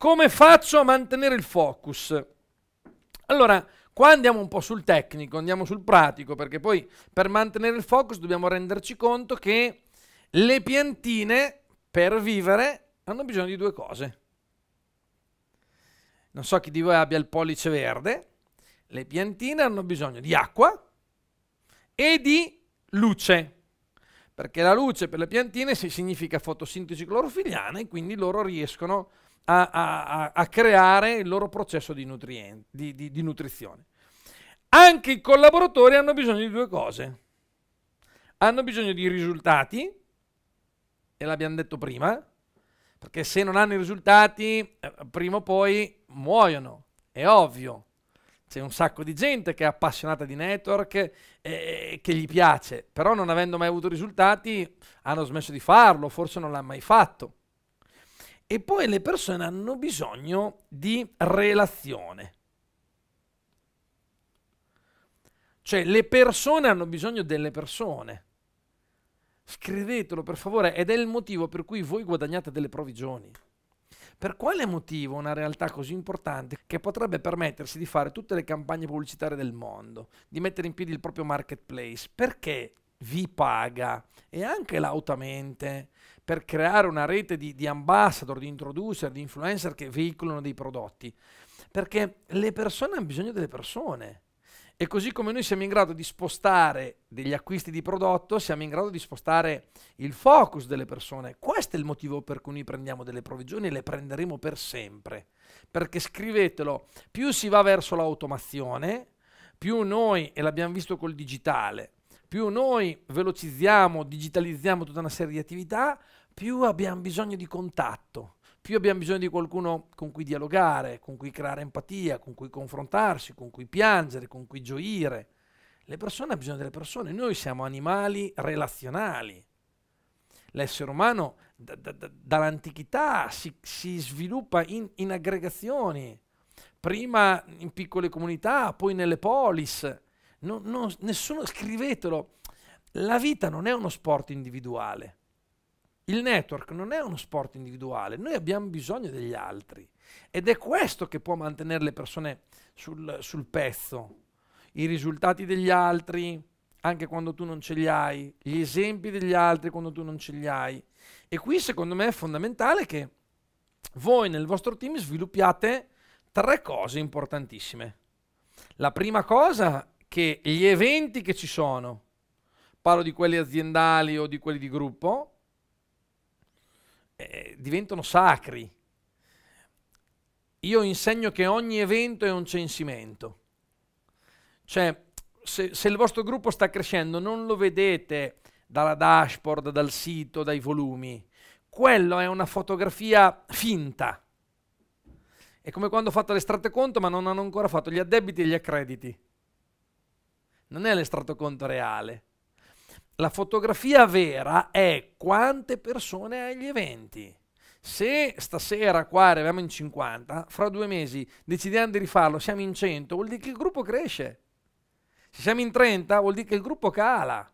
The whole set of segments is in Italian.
Come faccio a mantenere il focus? Allora, qua andiamo un po' sul tecnico, andiamo sul pratico, perché poi per mantenere il focus dobbiamo renderci conto che le piantine per vivere hanno bisogno di due cose. Non so chi di voi abbia il pollice verde, le piantine hanno bisogno di acqua e di luce, perché la luce per le piantine significa fotosintesi clorofiliana e quindi loro riescono a a, a, a creare il loro processo di, di, di, di nutrizione. Anche i collaboratori hanno bisogno di due cose. Hanno bisogno di risultati, e l'abbiamo detto prima, perché se non hanno i risultati, eh, prima o poi muoiono, è ovvio. C'è un sacco di gente che è appassionata di network e eh, eh, che gli piace, però non avendo mai avuto risultati hanno smesso di farlo, forse non l'hanno mai fatto. E poi le persone hanno bisogno di relazione. Cioè le persone hanno bisogno delle persone. Scrivetelo per favore ed è il motivo per cui voi guadagnate delle provvigioni. Per quale motivo una realtà così importante che potrebbe permettersi di fare tutte le campagne pubblicitarie del mondo, di mettere in piedi il proprio marketplace, perché vi paga e anche lautamente per creare una rete di, di ambassador, di introducer, di influencer che veicolano dei prodotti. Perché le persone hanno bisogno delle persone. E così come noi siamo in grado di spostare degli acquisti di prodotto, siamo in grado di spostare il focus delle persone. Questo è il motivo per cui noi prendiamo delle provvigioni e le prenderemo per sempre. Perché scrivetelo, più si va verso l'automazione, più noi, e l'abbiamo visto col digitale, più noi velocizziamo, digitalizziamo tutta una serie di attività, più abbiamo bisogno di contatto, più abbiamo bisogno di qualcuno con cui dialogare, con cui creare empatia, con cui confrontarsi, con cui piangere, con cui gioire. Le persone hanno bisogno delle persone, noi siamo animali relazionali. L'essere umano da, da, da, dall'antichità si, si, sviluppa in, in aggregazioni, prima in piccole comunità, poi nelle polis non, non, nessuno, scrivetelo. La vita non è uno sport individuale. Il network non è uno sport individuale, noi abbiamo bisogno degli altri ed è questo che può mantenere le persone sul, sul pezzo, i risultati degli altri anche quando tu non ce li hai, gli esempi degli altri quando tu non ce li hai. E qui secondo me è fondamentale che voi nel vostro team sviluppiate tre cose importantissime. La prima cosa che gli eventi che ci sono, parlo di quelli aziendali o di quelli di gruppo, eh, diventano sacri. Io insegno che ogni evento è un censimento. Cioè, se, se il vostro gruppo sta crescendo, non lo vedete dalla dashboard, dal sito, dai volumi. Quello è una fotografia finta. È come quando ho fatto l'estratto conto, ma non hanno ancora fatto gli addebiti e gli accrediti non è l'estratto conto reale. La fotografia vera è quante persone hai agli eventi. Se stasera qua arriviamo in 50, fra due mesi decidiamo di rifarlo, siamo in 100, vuol dire che il gruppo cresce. Se siamo in 30, vuol dire che il gruppo cala.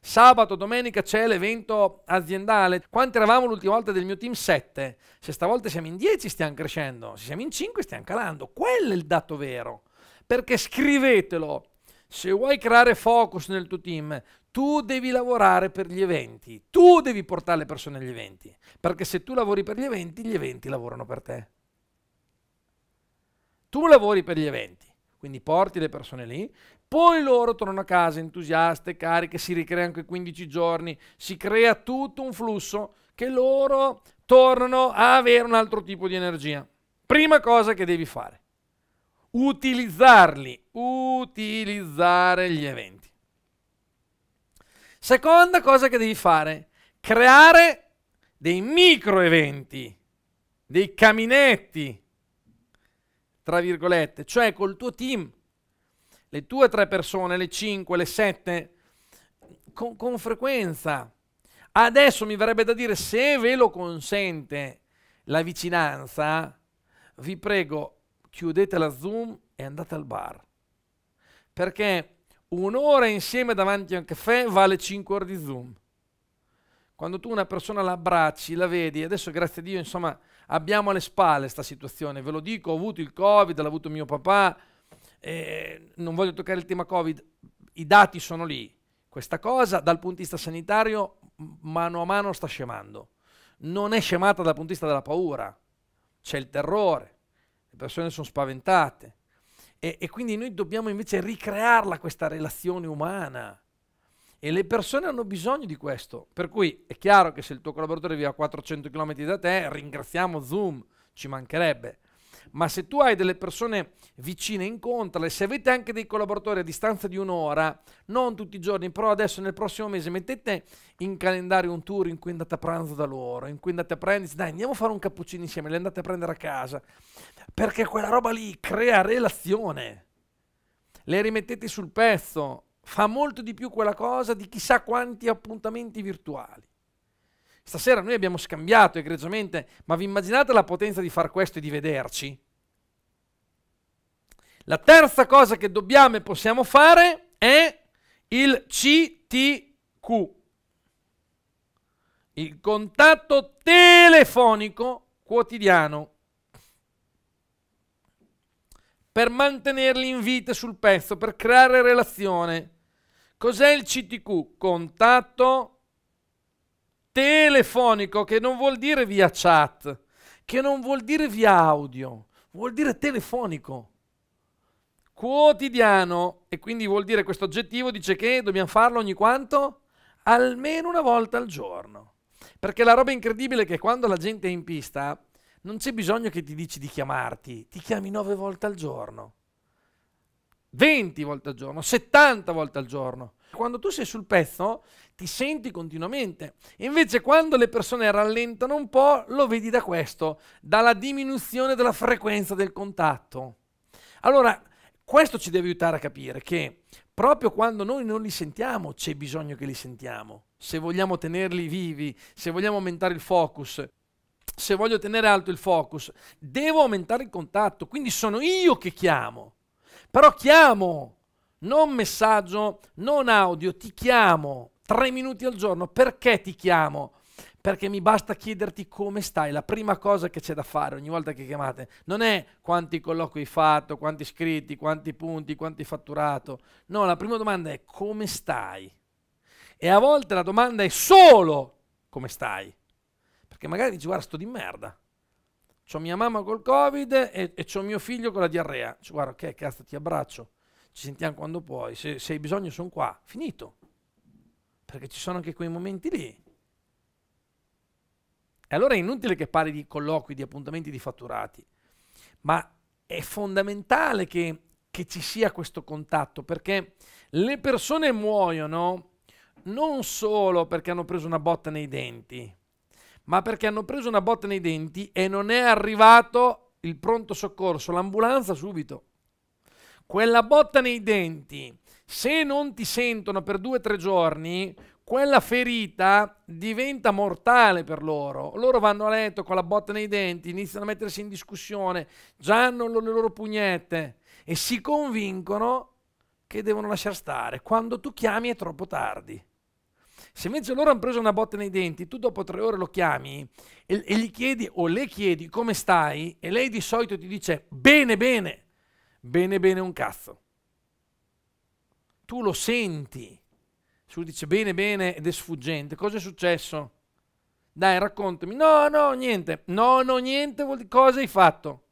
Sabato, domenica c'è l'evento aziendale. Quanti eravamo l'ultima volta del mio team? 7. Se stavolta siamo in 10 stiamo crescendo, se siamo in 5 stiamo calando. Quello è il dato vero. Perché scrivetelo, se vuoi creare focus nel tuo team, tu devi lavorare per gli eventi, tu devi portare le persone agli eventi, perché se tu lavori per gli eventi, gli eventi lavorano per te. Tu lavori per gli eventi, quindi porti le persone lì, poi loro tornano a casa entusiaste, cariche, si ricreano quei 15 giorni, si crea tutto un flusso che loro tornano a avere un altro tipo di energia. Prima cosa che devi fare utilizzarli, utilizzare gli eventi. Seconda cosa che devi fare, creare dei micro eventi, dei caminetti, tra virgolette, cioè col tuo team, le tue tre persone, le cinque, le sette, con, con frequenza. Adesso mi verrebbe da dire, se ve lo consente la vicinanza, vi prego, chiudete la Zoom e andate al bar. Perché un'ora insieme davanti a un caffè vale 5 ore di Zoom. Quando tu una persona la abbracci, la vedi, adesso grazie a Dio, insomma, abbiamo alle spalle questa situazione, ve lo dico, ho avuto il Covid, l'ha avuto mio papà, eh, non voglio toccare il tema Covid, i dati sono lì. Questa cosa dal punto di vista sanitario mano a mano sta scemando. Non è scemata dal punto di vista della paura, c'è il terrore, le persone sono spaventate. E, e, quindi noi dobbiamo invece ricrearla questa relazione umana. E le persone hanno bisogno di questo. Per cui è chiaro che se il tuo collaboratore vive a 400 km da te, ringraziamo Zoom, ci mancherebbe ma se tu hai delle persone vicine, incontrale, se avete anche dei collaboratori a distanza di un'ora, non tutti i giorni, però adesso nel prossimo mese mettete in calendario un tour in cui andate a pranzo da loro, in cui andate a prendere, dai andiamo a fare un cappuccino insieme, le andate a prendere a casa, perché quella roba lì crea relazione, le rimettete sul pezzo, fa molto di più quella cosa di chissà quanti appuntamenti virtuali. Stasera noi abbiamo scambiato egregiamente, ma vi immaginate la potenza di far questo e di vederci? La terza cosa che dobbiamo e possiamo fare è il CTQ, il contatto telefonico quotidiano, per mantenerli in vita sul pezzo, per creare relazione. Cos'è il CTQ? Contatto telefonico, che non vuol dire via chat, che non vuol dire via audio, vuol dire telefonico. Quotidiano, e quindi vuol dire questo aggettivo, dice che dobbiamo farlo ogni quanto? Almeno una volta al giorno. Perché la roba incredibile è che quando la gente è in pista non c'è bisogno che ti dici di chiamarti, ti chiami nove volte al giorno. 20 volte al giorno, 70 volte al giorno. Quando tu sei sul pezzo ti senti continuamente. Invece quando le persone rallentano un po' lo vedi da questo, dalla diminuzione della frequenza del contatto. Allora, questo ci deve aiutare a capire che proprio quando noi non li sentiamo c'è bisogno che li sentiamo. Se vogliamo tenerli vivi, se vogliamo aumentare il focus, se voglio tenere alto il focus, devo aumentare il contatto, quindi sono io che chiamo. Però chiamo, non messaggio, non audio, ti chiamo tre minuti al giorno. Perché ti chiamo? Perché mi basta chiederti come stai, la prima cosa che c'è da fare ogni volta che chiamate non è quanti colloqui hai fatto, quanti iscritti, quanti punti, quanti fatturato. No, la prima domanda è come stai. E a volte la domanda è solo come stai. Perché magari dici guarda sto di merda ho mia mamma col covid e, e ho mio figlio con la diarrea. Cioè, guarda, ok, cazzo, ti abbraccio, ci sentiamo quando puoi, se, se hai bisogno sono qua, finito. Perché ci sono anche quei momenti lì. E allora è inutile che parli di colloqui, di appuntamenti, di fatturati, ma è fondamentale che, che ci sia questo contatto, perché le persone muoiono non solo perché hanno preso una botta nei denti, ma perché hanno preso una botta nei denti e non è arrivato il pronto soccorso, l'ambulanza subito. Quella botta nei denti, se non ti sentono per due o tre giorni, quella ferita diventa mortale per loro. Loro vanno a letto con la botta nei denti, iniziano a mettersi in discussione, già hanno le loro pugnette e si convincono che devono lasciar stare. Quando tu chiami è troppo tardi. Se invece loro hanno preso una botta nei denti, tu dopo tre ore lo chiami e, e gli chiedi o le chiedi come stai e lei di solito ti dice bene bene, bene bene un cazzo. Tu lo senti. Se lui dice bene bene ed è sfuggente, cosa è successo? Dai, raccontami. No, no, niente. No, no, niente. vuol dire Cosa hai fatto?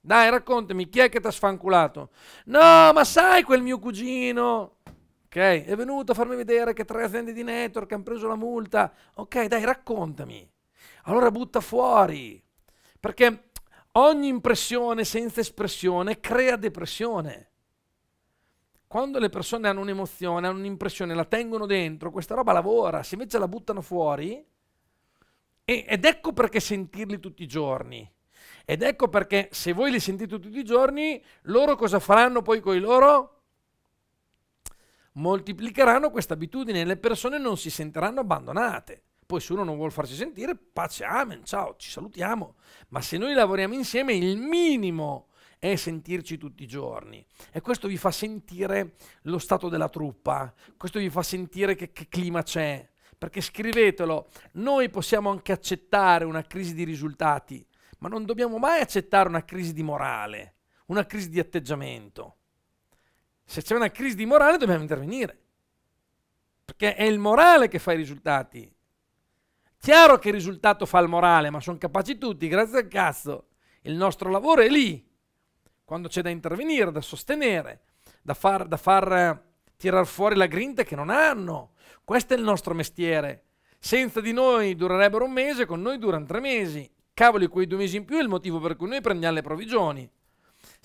Dai, raccontami. Chi è che ti ha sfanculato? No, ma sai quel mio cugino? ok? È venuto a farmi vedere che tre aziende di network hanno preso la multa, ok? Dai, raccontami. Allora butta fuori, perché ogni impressione senza espressione crea depressione. Quando le persone hanno un'emozione, hanno un'impressione, la tengono dentro, questa roba lavora, se invece la buttano fuori, e, ed ecco perché sentirli tutti i giorni. Ed ecco perché se voi li sentite tutti i giorni, loro cosa faranno poi con i loro? moltiplicheranno questa abitudine e le persone non si sentiranno abbandonate. Poi se uno non vuole farsi sentire, pace, amen, ciao, ci salutiamo. Ma se noi lavoriamo insieme, il minimo è sentirci tutti i giorni. E questo vi fa sentire lo stato della truppa, questo vi fa sentire che, che clima c'è. Perché scrivetelo, noi possiamo anche accettare una crisi di risultati, ma non dobbiamo mai accettare una crisi di morale, una crisi di atteggiamento. Se c'è una crisi di morale dobbiamo intervenire, perché è il morale che fa i risultati. Chiaro che il risultato fa il morale, ma sono capaci tutti, grazie al cazzo. Il nostro lavoro è lì, quando c'è da intervenire, da sostenere, da far, da far eh, tirar fuori la grinta che non hanno. Questo è il nostro mestiere. Senza di noi durerebbero un mese, con noi durano tre mesi. Cavoli, quei due mesi in più è il motivo per cui noi prendiamo le provvigioni.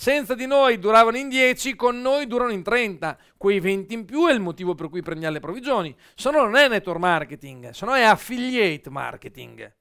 Senza di noi duravano in 10, con noi durano in 30. Quei 20 in più è il motivo per cui prendiamo le provvigioni. Se no non è network marketing, se no è affiliate marketing.